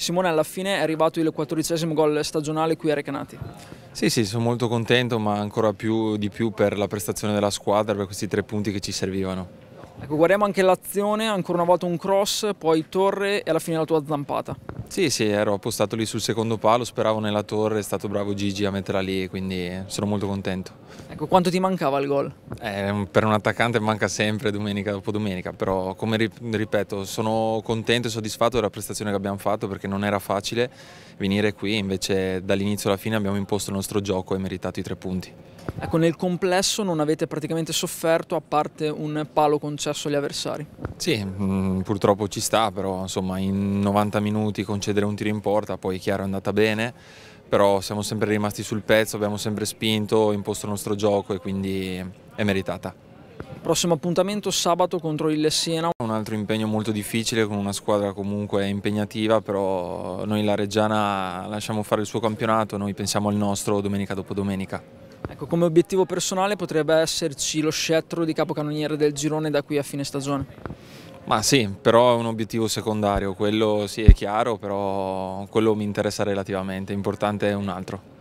Simone alla fine è arrivato il quattordicesimo gol stagionale qui a Recanati. Sì, sì, sono molto contento, ma ancora più, di più per la prestazione della squadra, per questi tre punti che ci servivano. Ecco, guardiamo anche l'azione, ancora una volta un cross, poi torre e alla fine la tua zampata. Sì, sì, ero appostato lì sul secondo palo, speravo nella torre, è stato bravo Gigi a metterla lì, quindi sono molto contento. Ecco, quanto ti mancava il gol? Eh, per un attaccante manca sempre domenica dopo domenica, però come ripeto sono contento e soddisfatto della prestazione che abbiamo fatto perché non era facile venire qui, invece dall'inizio alla fine abbiamo imposto il nostro gioco e meritato i tre punti. Ecco, nel complesso non avete praticamente sofferto a parte un palo concesso agli avversari? Sì, mh, mm, purtroppo ci sta, però insomma in 90 minuti concedere un tiro in porta, poi chiaro è andata bene però siamo sempre rimasti sul pezzo, abbiamo sempre spinto, imposto il nostro gioco e quindi è meritata. Prossimo appuntamento sabato contro il Siena. Un altro impegno molto difficile con una squadra comunque impegnativa, però noi la Reggiana lasciamo fare il suo campionato, noi pensiamo al nostro domenica dopo domenica. Ecco, come obiettivo personale potrebbe esserci lo scettro di capocannoniere del girone da qui a fine stagione? Ma sì, però è un obiettivo secondario, quello sì è chiaro, però quello mi interessa relativamente, importante è un altro.